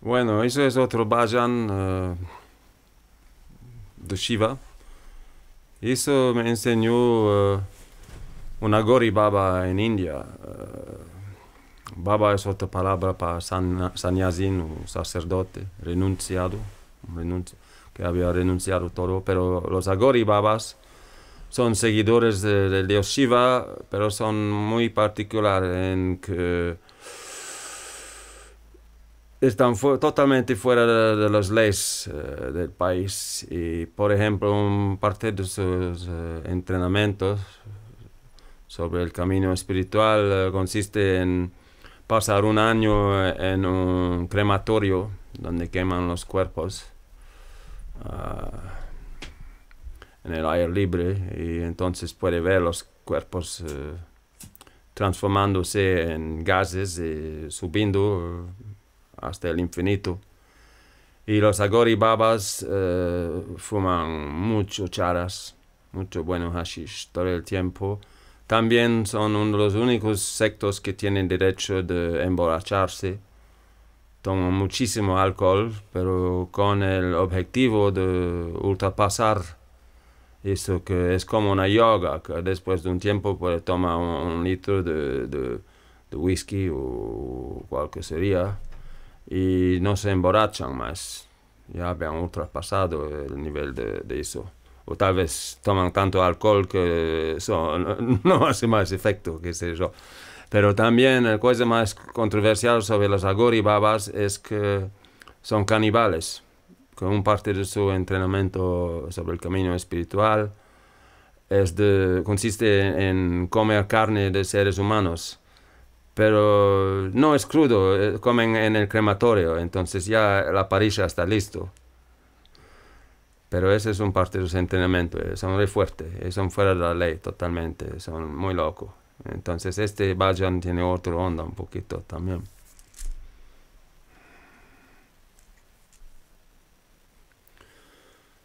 Bueno, eso es otro bhajan eh, de Shiva. Eso me enseñó un eh, una Baba en India. Eh. Baba es otra palabra para san, sanyasin, un sacerdote, renunciado, que había renunciado todo. Pero los Agori Babas son seguidores del dios Shiva, pero son muy particulares en que están totalmente fuera de, las leyes eh, del país y por ejemplo un parte de sus eh, entrenamientos sobre el camino espiritual eh, consiste en pasar un año en un crematorio donde queman los cuerpos ah, en el aire libre y entonces puede ver los cuerpos transformándose en gases y subiendo hasta el infinito. Y los agoribabas eh, fuman mucho charas, mucho bueno hashish todo el tiempo. También son uno de los únicos sectos que tienen derecho de emborracharse. Toman muchísimo alcohol, pero con el objetivo de ultrapasar eso que es como una yoga, que después de un tiempo puede tomar un, litro de, whisky o cualquier sería y no se emborrachan más. Ya habían ultrapasado el nivel de, eso. O tal vez toman tanto alcohol que son, no hace más efecto, que sé yo. Pero también la cosa más controversial sobre los agoribabas es que son caníbales, Como parte de su entrenamiento sobre el camino espiritual es de, consiste en comer carne de seres humanos pero no es crudo, eh, comen en el crematorio, entonces ya la parrilla está listo. Pero ese es un parte de su entrenamientos, eh, son muy fuertes, eh, son fuera de la ley totalmente, son muy locos. Entonces este Bajan tiene otro onda un poquito también.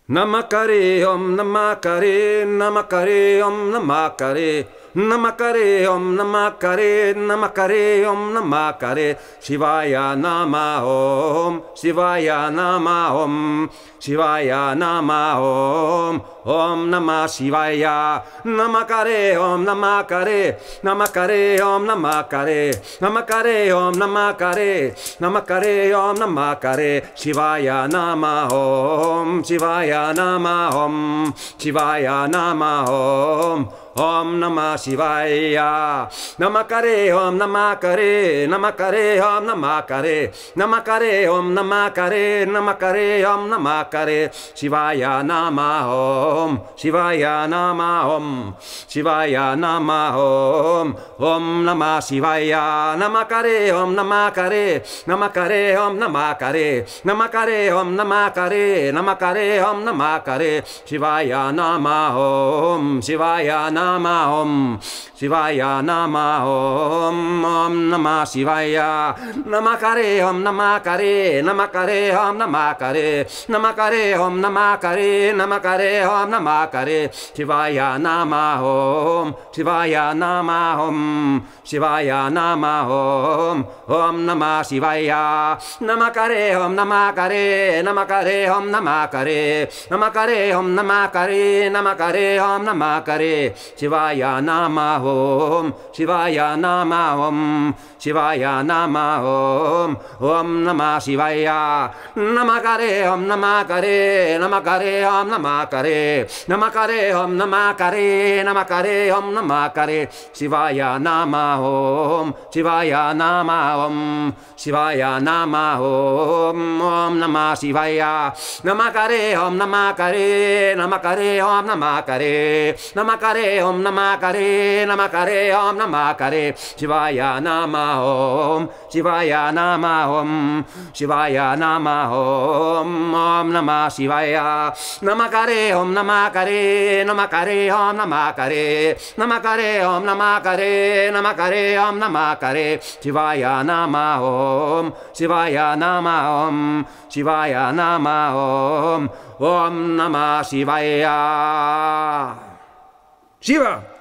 Namakari om Namakari, Namakari नमकरे ओम नम करे ओम करे शिवाय नम ओम शिवाय नम ओम शिवाय नम ओम ओम नमः शिवाय करे ओम नम करे ओम नमकरे करे ओम नम करे ओम करे शिवाय नम ओम शिवाय नम ओम शिवाय नम ओम ओम नमः शिवाय नम करे ओम नमः करे नम करे ओम नमः करे नम करे ओम नमः करे नम करे ओम नमः करे शिवाय नम ओम शिवाय नम ओम शिवाय नम ओम ओम नमः शिवाय नम करे ओम नमः करे नम करे ओम नमः करे नम करे ओम नमः करे नम करे ओम नमः करे शिवाय नम ओम शिवाय नम Nama Om Shivaya Nama Om Om Nama Shivaya Namakare Om Namakare Namakare Om Namakare Namakare Om Namakare Namakare Om Namakare Shivaya Nama Om Shivaya Nama Om Shivaya Nama Om Om Nama Shivaya Namakare Om Namakare Namakare Om Namakare Namakare Om Namakare Namakare Om Namakare शिवाय नाम ओम शिवाय नाम ओम शिवाय नाम ओम ओम नमः शिवाय नमः करे ओम नमः करे नमः करे ओम नमः करे नमः करे ओम नमः करे नमः करे ओम नमः करे शिवाय नाम ओम शिवाय नाम ओम शिवाय नाम ओम ओम नमः शिवाय नमः करे ओम नमः करे नमः करे ओम नमः करे नमः करे Om Namah Namakare Om Namah Namakare Shivaya Namah Om Shivaya Namah Om Shivaya Namah Om Om Namah Shivaya Namah Namakare Om Namah Namah Namakare Om Namah Namah Namakare Om Namah Namah Namakare Om Namah Namakare Shivaya Namah Om Shivaya Namah Om Shivaya Namah Om Om Namah Shivaya Shiva!